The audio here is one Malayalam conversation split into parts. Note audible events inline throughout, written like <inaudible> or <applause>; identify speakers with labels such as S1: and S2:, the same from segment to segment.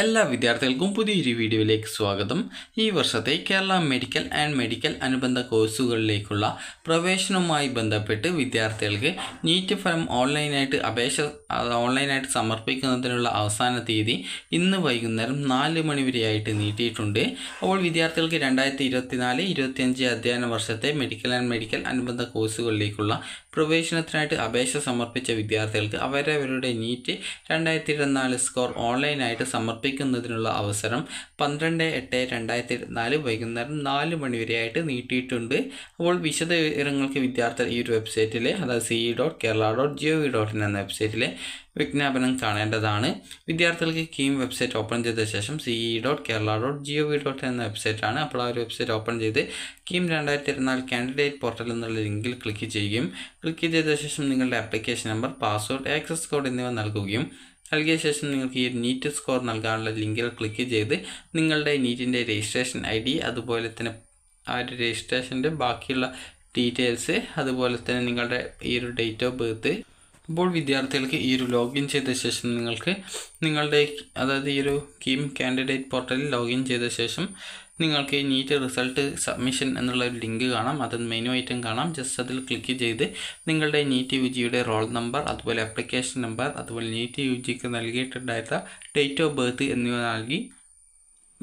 S1: എല്ലാ വിദ്യാർത്ഥികൾക്കും പുതിയൊരു വീഡിയോയിലേക്ക് സ്വാഗതം ഈ വർഷത്തെ കേരള മെഡിക്കൽ ആൻഡ് മെഡിക്കൽ അനുബന്ധ കോഴ്സുകളിലേക്കുള്ള പ്രവേശനവുമായി ബന്ധപ്പെട്ട് വിദ്യാർത്ഥികൾക്ക് നീറ്റ് ഫലം ഓൺലൈനായിട്ട് അപേക്ഷ ഓൺലൈനായിട്ട് സമർപ്പിക്കുന്നതിനുള്ള അവസാന തീയതി ഇന്ന് വൈകുന്നേരം നാല് മണിവരെയായിട്ട് നീട്ടിയിട്ടുണ്ട് അപ്പോൾ വിദ്യാർത്ഥികൾക്ക് രണ്ടായിരത്തി ഇരുപത്തിനാല് ഇരുപത്തിയഞ്ച് അധ്യയന വർഷത്തെ മെഡിക്കൽ ആൻഡ് മെഡിക്കൽ അനുബന്ധ കോഴ്സുകളിലേക്കുള്ള പ്രവേശനത്തിനായിട്ട് അപേക്ഷ സമർപ്പിച്ച വിദ്യാർത്ഥികൾക്ക് അവരവരുടെ നീറ്റ് രണ്ടായിരത്തി ഇരുപത്തിനാല് സ്കോർ ഓൺലൈനായിട്ട് സമർപ്പിക്കും സമർപ്പിക്കുന്നതിനുള്ള അവസരം പന്ത്രണ്ട് എട്ട് രണ്ടായിരത്തി നാല് വൈകുന്നേരം നാല് മണിവരെയായിട്ട് നീട്ടിയിട്ടുണ്ട് അപ്പോൾ വിശദ വിവരങ്ങൾക്ക് വിദ്യാർത്ഥികൾ ഈ ഒരു വെബ്സൈറ്റിൽ അതായത് C dot Kerala dot G O V dot in എന്ന വെബ്സൈറ്റിലെ വിജ്ഞാപനം കാണേണ്ടതാണ് വിദ്യാർത്ഥികൾക്ക് കീം വെബ്സൈറ്റ് ഓപ്പൺ ചെയ്ത ശേഷം C E dot Kerala dot G O V dot എന്ന വെബ്സൈറ്റാണ് അപ്പോൾ ആ ഒരു വെബ്സൈറ്റ് ഓപ്പൺ ചെയ്ത് കീം രണ്ടായിരത്തി ഇരുന്നാൽ കാൻഡിഡേറ്റ് പോർട്ടൽ എന്നുള്ള ലിങ്കിൽ ക്ലിക്ക് ചെയ്യുകയും ക്ലിക്ക് ചെയ്ത ശേഷം നിങ്ങളുടെ application number password access code എന്നിവ നൽകുകയും നൽകിയ ശേഷം നിങ്ങൾക്ക് ഈ നീറ്റ് സ്കോർ നൽകാനുള്ള ലിങ്കിൽ ക്ലിക്ക് ചെയ്ത് നിങ്ങളുടെ നീറ്റിൻ്റെ രജിസ്ട്രേഷൻ ഐ ഡി അതുപോലെ തന്നെ ആ ഒരു രജിസ്ട്രേഷൻ്റെ ബാക്കിയുള്ള ഡീറ്റെയിൽസ് അതുപോലെ തന്നെ നിങ്ങളുടെ ഈ ഒരു ഡേറ്റ് ഓഫ് ബർത്ത് അപ്പോൾ വിദ്യാർത്ഥികൾക്ക് ഈ ഒരു ലോഗിൻ ചെയ്ത ശേഷം നിങ്ങൾക്ക് നിങ്ങളുടെ അതായത് ഈ ഒരു കീം കാൻഡിഡേറ്റ് പോർട്ടലിൽ ലോഗിൻ ചെയ്ത ശേഷം നിങ്ങൾക്ക് നീറ്റ് റിസൾട്ട് സബ്മിഷൻ എന്നുള്ള ഒരു ലിങ്ക് കാണാം അത് മെനു ഐറ്റം കാണാം ജസ്റ്റ് അതിൽ ക്ലിക്ക് ചെയ്ത് നിങ്ങളുടെ നീറ്റ് യു ജിയുടെ റോൾ നമ്പർ അതുപോലെ അപ്ലിക്കേഷൻ നമ്പർ അതുപോലെ നീറ്റ് യു ജിക്ക് നൽകിയിട്ടുണ്ടായിരുന്ന ഡേറ്റ് ഓഫ് ബർത്ത് എന്നിവ നൽകി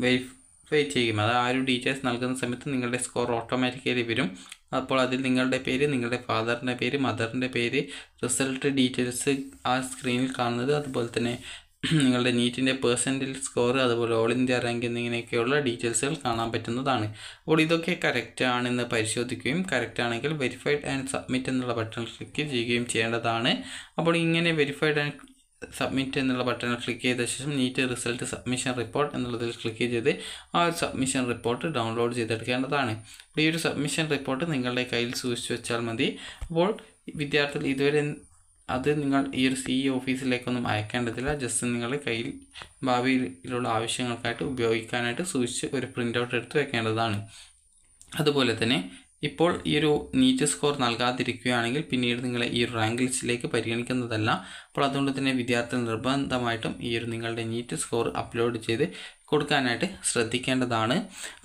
S1: വെരി ഫേറ്റ് ചെയ്യും അത് ആ ഒരു ഡീറ്റെയിൽസ് നൽകുന്ന സമയത്ത് നിങ്ങളുടെ സ്കോർ ഓട്ടോമാറ്റിക്കലി വരും അപ്പോൾ അതിൽ നിങ്ങളുടെ പേര് നിങ്ങളുടെ ഫാദറിൻ്റെ പേര് മദറിൻ്റെ പേര് റിസൾട്ട് ഡീറ്റെയിൽസ് ആ സ്ക്രീനിൽ കാണുന്നത് അതുപോലെ തന്നെ <clears throat> നിങ്ങളുടെ നീറ്റിൻ്റെ പേഴ്സൻറ്റേജ് സ്കോർ അതുപോലെ ഓൾ ഇന്ത്യ റാങ്ക് എന്നിങ്ങനെയൊക്കെയുള്ള ഡീറ്റെയിൽസുകൾ കാണാൻ പറ്റുന്നതാണ് അപ്പോൾ ഇതൊക്കെ കറക്റ്റ് ആണെന്ന് പരിശോധിക്കുകയും കറക്റ്റ് ആണെങ്കിൽ വെരിഫൈഡ് ആൻഡ് സബ്മിറ്റ് എന്നുള്ള ബട്ടൺ ക്ലിക്ക് ചെയ്യുകയും ചെയ്യേണ്ടതാണ് അപ്പോൾ ഇങ്ങനെ വെരിഫൈഡ് ആൻഡ് സബ്മിറ്റ് എന്നുള്ള ബട്ടണിൽ ക്ലിക്ക് ചെയ്ത ശേഷം നീറ്റ് റിസൾട്ട് സബ്മിഷൻ റിപ്പോർട്ട് എന്നുള്ളതിൽ ക്ലിക്ക് ചെയ്ത് ആ ഒരു സബ്മിഷൻ റിപ്പോർട്ട് ഡൗൺലോഡ് ചെയ്തെടുക്കേണ്ടതാണ് ഈ ഒരു സബ്മിഷൻ റിപ്പോർട്ട് നിങ്ങളുടെ കയ്യിൽ സൂക്ഷിച്ചു വെച്ചാൽ മതി അപ്പോൾ വിദ്യാർത്ഥികൾ ഇതുവരെ അത് നിങ്ങൾ ഈ ഒരു സി ഓഫീസിലേക്കൊന്നും e അയക്കേണ്ടതില്ല ജസ്റ്റ് നിങ്ങളുടെ കയ്യിൽ ഭാവിയിലുള്ള ആവശ്യങ്ങൾക്കായിട്ട് ഉപയോഗിക്കാനായിട്ട് സൂക്ഷിച്ച് ഒരു പ്രിൻ്റ് ഔട്ട് എടുത്ത് വെക്കേണ്ടതാണ് അതുപോലെ തന്നെ ഇപ്പോൾ ഈ ഒരു നീറ്റ് സ്കോർ നൽകാതിരിക്കുകയാണെങ്കിൽ പിന്നീട് നിങ്ങളെ ഈ ഒരു റാങ്ക് ലിസ്റ്റിലേക്ക് പരിഗണിക്കുന്നതല്ല അപ്പോൾ അതുകൊണ്ട് തന്നെ വിദ്യാർത്ഥികൾ നിർബന്ധമായിട്ടും ഈ ഒരു നിങ്ങളുടെ നീറ്റ് സ്കോർ അപ്ലോഡ് ചെയ്ത് കൊടുക്കാനായിട്ട് ശ്രദ്ധിക്കേണ്ടതാണ്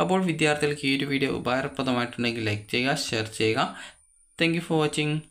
S1: അപ്പോൾ വിദ്യാർത്ഥികൾക്ക് ഈ ഒരു വീഡിയോ ഉപകാരപ്രദമായിട്ടുണ്ടെങ്കിൽ ലൈക്ക് ചെയ്യുക ഷെയർ ചെയ്യുക താങ്ക് ഫോർ വാച്ചിങ്